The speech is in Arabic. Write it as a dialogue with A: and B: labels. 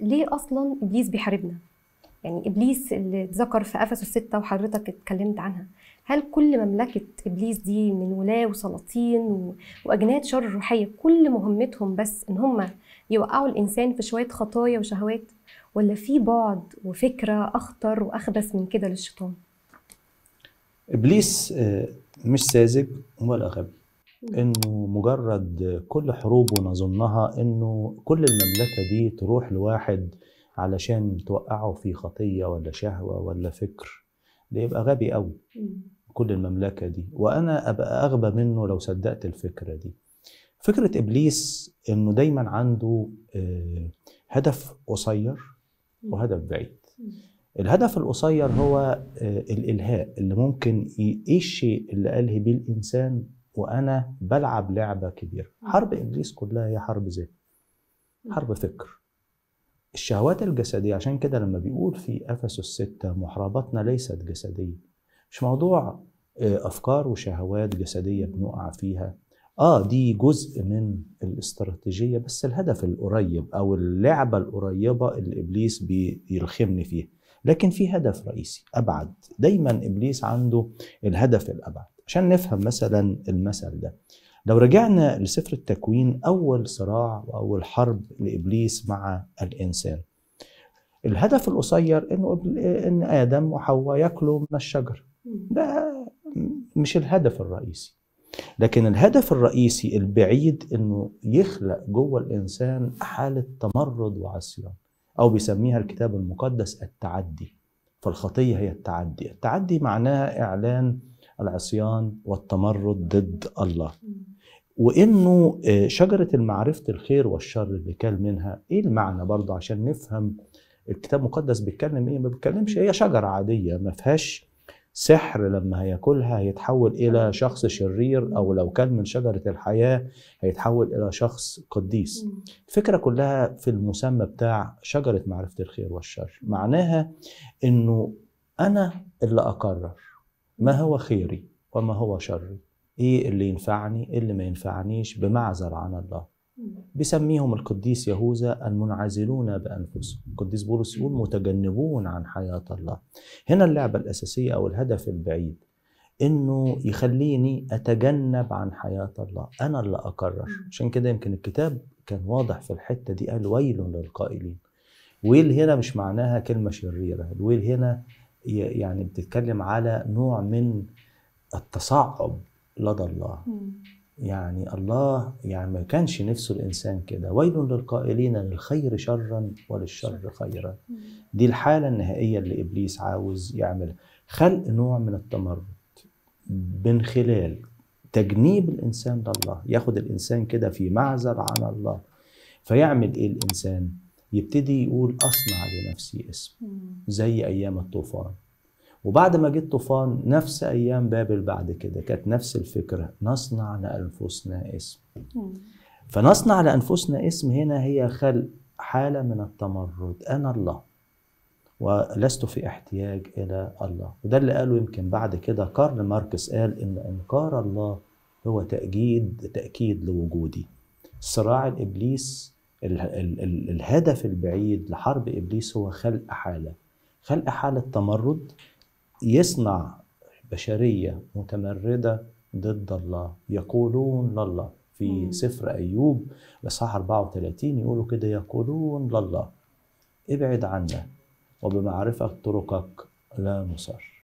A: ليه اصلا ابليس بيحاربنا يعني ابليس اللي اتذكر في افسس الستة وحضرتك اتكلمت عنها هل كل مملكه ابليس دي من ولاه وسلاطين واجناد شر روحيه كل مهمتهم بس ان هم يوقعوا الانسان في شويه خطايا وشهوات ولا في بعد وفكره اخطر واخبث من كده للشيطان ابليس آه، مش ساذج ولا غبي انه مجرد كل حروبه نظنها انه كل المملكه دي تروح لواحد علشان توقعه في خطيه ولا شهوه ولا فكر ده يبقى غبي قوي كل المملكه دي وانا ابقى اغبى منه لو صدقت الفكره دي فكره ابليس انه دايما عنده آه، هدف قصير وهدف بعيد الهدف القصير هو آه، الالهاء اللي ممكن ايه الشيء اللي الهي بيه الانسان وانا بلعب لعبه كبيره حرب ابليس كلها هي حرب ذات حرب فكر الشهوات الجسديه عشان كده لما بيقول في افسس الستة محراباتنا ليست جسديه مش موضوع آه، افكار وشهوات جسديه بنقع فيها اه دي جزء من الاستراتيجيه بس الهدف القريب او اللعبه القريبه اللي ابليس بيلخمني فيها لكن في هدف رئيسي ابعد دايما ابليس عنده الهدف الابعد عشان نفهم مثلا المثل ده لو رجعنا لسفر التكوين أول صراع وأول حرب لإبليس مع الإنسان الهدف القصير انه ان ادم وحواء ياكلوا من الشجر ده مش الهدف الرئيسي لكن الهدف الرئيسي البعيد انه يخلق جوه الانسان حاله تمرد وعصيان او بيسميها الكتاب المقدس التعدي فالخطيه هي التعدي التعدي معناها اعلان العصيان والتمرد ضد الله وانه آه، شجره معرفه الخير والشر اللي كان منها ايه المعنى برضه عشان نفهم الكتاب المقدس بيتكلم ايه ما بيتكلمش هي شجره عاديه ما فيهاش سحر لما هياكلها هيتحول الى شخص شرير او لو كان من شجره الحياه هيتحول الى شخص قديس الفكره كلها في المسمى بتاع شجره معرفه الخير والشر معناها انه انا اللي اقرر ما هو خيري وما هو شري ايه اللي ينفعني ايه اللي ما ينفعنيش بمعزل عن الله بسميهم القديس يهوذا المنعزلون بانفسهم القديس بولس يقول متجنبون عن حياه الله هنا اللعبه الاساسيه او الهدف البعيد انه يخليني اتجنب عن حياه الله انا اللي اكرر عشان كده يمكن الكتاب كان واضح في الحته دي قال ويل للقائلين ويل هنا مش معناها كلمه شريره الويل هنا يعني بتتكلم على نوع من التصعب لدى الله يعني الله يعني ما كانش نفسه الانسان كده ويل للقائلين للخير شرا وللشر خيرا دي الحاله النهائيه اللي ابليس عاوز يعملها خلق نوع من التمرد من خلال تجنيب الانسان لله ياخد الانسان كده في معزل عن الله فيعمل ايه الانسان يبتدي يقول اصنع لنفسي اسم زي ايام الطوفان وبعد ما جه الطوفان نفس ايام بابل بعد كده كانت نفس الفكره نصنع لانفسنا اسم فنصنع لانفسنا اسم هنا هي خلق حاله من التمرد انا الله ولست في احتياج الى الله وده اللي قاله يمكن بعد كده كارل ماركس قال ان انكار الله هو تاكيد تاكيد لوجودي صراع الابليس ال ال الهدف البعيد لحرب ابليس هو خلق حاله خلق حاله تمرد يصنع بشريه متمرده ضد الله يقولون لله في مم. سفر ايوب اصحاح 34 يقولوا كده يقولون لله ابعد عنا وبمعرفه طرقك لا نصر